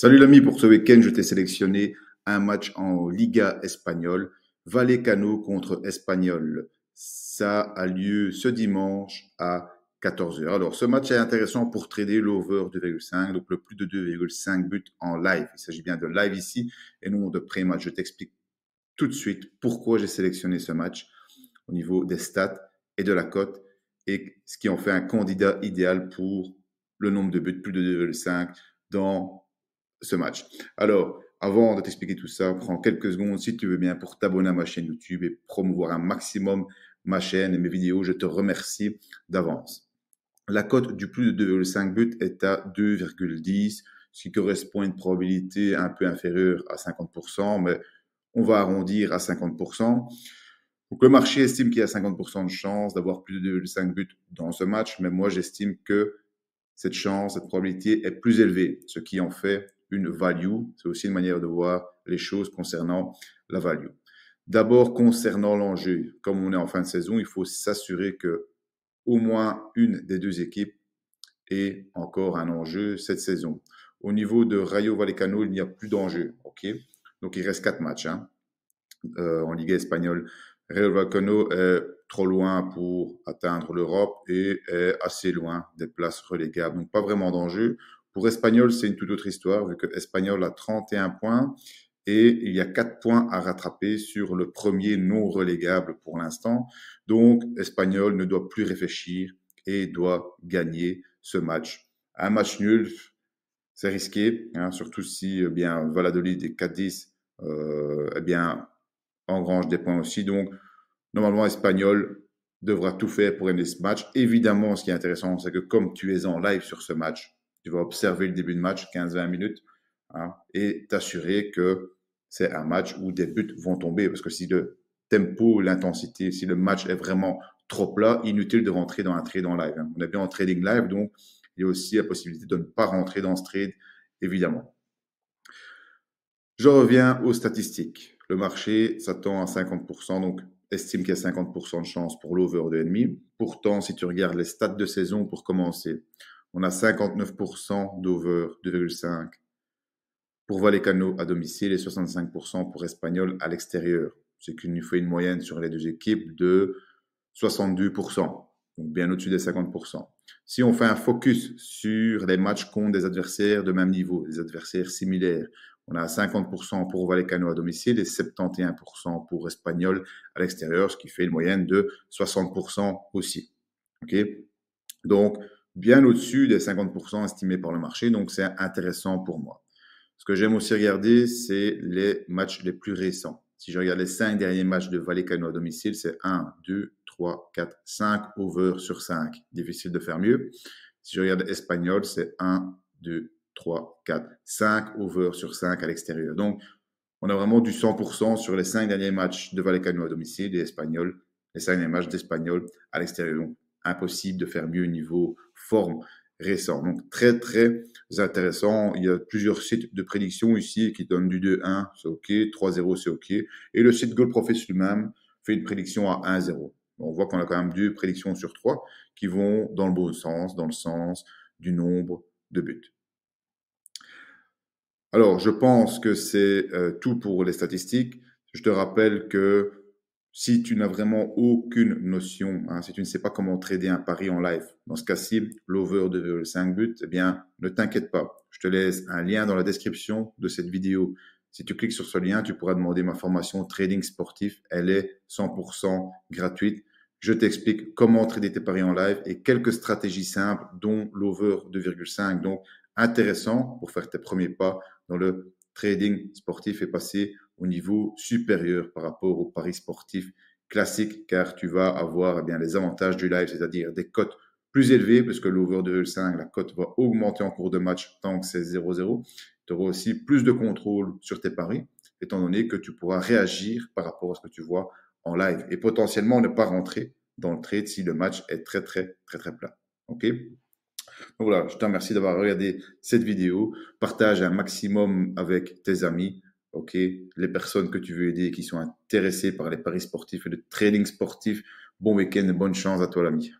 Salut l'ami, pour ce week-end, je t'ai sélectionné un match en Liga espagnole, Vallecano contre Espagnol. Ça a lieu ce dimanche à 14h. Alors, ce match est intéressant pour trader l'over 2,5, donc le plus de 2,5 buts en live. Il s'agit bien de live ici et non de pré-match. Je t'explique tout de suite pourquoi j'ai sélectionné ce match au niveau des stats et de la cote et ce qui en fait un candidat idéal pour le nombre de buts, plus de 2,5 dans ce match. Alors, avant de t'expliquer tout ça, prends quelques secondes, si tu veux bien, pour t'abonner à ma chaîne YouTube et promouvoir un maximum ma chaîne et mes vidéos. Je te remercie d'avance. La cote du plus de 2,5 buts est à 2,10, ce qui correspond à une probabilité un peu inférieure à 50%, mais on va arrondir à 50%. Donc le marché estime qu'il y a 50% de chance d'avoir plus de 2,5 buts dans ce match, mais moi j'estime que cette chance, cette probabilité est plus élevée, ce qui en fait une value. C'est aussi une manière de voir les choses concernant la value. D'abord, concernant l'enjeu, comme on est en fin de saison, il faut s'assurer que au moins une des deux équipes ait encore un enjeu cette saison. Au niveau de Rayo Vallecano, il n'y a plus d'enjeu. ok Donc, il reste quatre matchs hein. euh, en Ligue espagnole. Rayo Vallecano est trop loin pour atteindre l'Europe et est assez loin des places relégables. Donc, pas vraiment d'enjeu. Pour Espagnol, c'est une toute autre histoire, vu que Espagnol a 31 points et il y a 4 points à rattraper sur le premier non relégable pour l'instant. Donc, Espagnol ne doit plus réfléchir et doit gagner ce match. Un match nul, c'est risqué, hein, surtout si eh bien Valladolid et Cadiz euh, eh bien, engrangent des points aussi. Donc, normalement, Espagnol devra tout faire pour gagner ce match. Évidemment, ce qui est intéressant, c'est que comme tu es en live sur ce match, tu vas observer le début de match, 15-20 minutes, hein, et t'assurer que c'est un match où des buts vont tomber. Parce que si le tempo, l'intensité, si le match est vraiment trop plat, inutile de rentrer dans un trade en live. Hein. On est bien en trading live, donc il y a aussi la possibilité de ne pas rentrer dans ce trade, évidemment. Je reviens aux statistiques. Le marché s'attend à 50%, donc estime qu'il y a 50% de chance pour l'over de ennemi. Pourtant, si tu regardes les stats de saison pour commencer, on a 59% d'over 2,5 pour Vallecano à domicile et 65% pour Espagnol à l'extérieur. Ce qui nous fait une moyenne sur les deux équipes de 62%, donc bien au-dessus des 50%. Si on fait un focus sur les matchs contre des adversaires de même niveau, des adversaires similaires, on a 50% pour Vallecano à domicile et 71% pour Espagnol à l'extérieur, ce qui fait une moyenne de 60% aussi. Ok Donc, bien au-dessus des 50% estimés par le marché, donc c'est intéressant pour moi. Ce que j'aime aussi regarder, c'est les matchs les plus récents. Si je regarde les 5 derniers matchs de Vallecano à domicile, c'est 1, 2, 3, 4, 5 over sur 5. Difficile de faire mieux. Si je regarde Espagnol, c'est 1, 2, 3, 4, 5 over sur 5 à l'extérieur. Donc, on a vraiment du 100% sur les 5 derniers matchs de Vallecano à domicile et Espagnol, les 5 derniers matchs d'Espagnol à l'extérieur impossible de faire mieux au niveau forme récent. Donc, très, très intéressant. Il y a plusieurs sites de prédiction ici qui donnent du 2-1, c'est OK, 3-0, c'est OK. Et le site Gold lui-même fait une prédiction à 1-0. On voit qu'on a quand même deux prédictions sur trois qui vont dans le bon sens, dans le sens du nombre de buts. Alors, je pense que c'est euh, tout pour les statistiques. Je te rappelle que si tu n'as vraiment aucune notion, hein, si tu ne sais pas comment trader un pari en live, dans ce cas-ci, l'over de but, buts, eh bien, ne t'inquiète pas. Je te laisse un lien dans la description de cette vidéo. Si tu cliques sur ce lien, tu pourras demander ma formation trading sportif. Elle est 100% gratuite. Je t'explique comment trader tes paris en live et quelques stratégies simples, dont l'over 2,5. Donc, intéressant pour faire tes premiers pas dans le trading sportif et passer au niveau supérieur par rapport aux paris sportif classique car tu vas avoir eh bien les avantages du live, c'est-à-dire des cotes plus élevées, puisque l'over de 5, la cote va augmenter en cours de match tant que c'est 0-0. Tu auras aussi plus de contrôle sur tes paris, étant donné que tu pourras réagir par rapport à ce que tu vois en live et potentiellement ne pas rentrer dans le trade si le match est très très très très plat. Ok Donc voilà, je te remercie d'avoir regardé cette vidéo. Partage un maximum avec tes amis ok, les personnes que tu veux aider qui sont intéressées par les paris sportifs et le training sportif. Bon week-end, bonne chance à toi l'ami.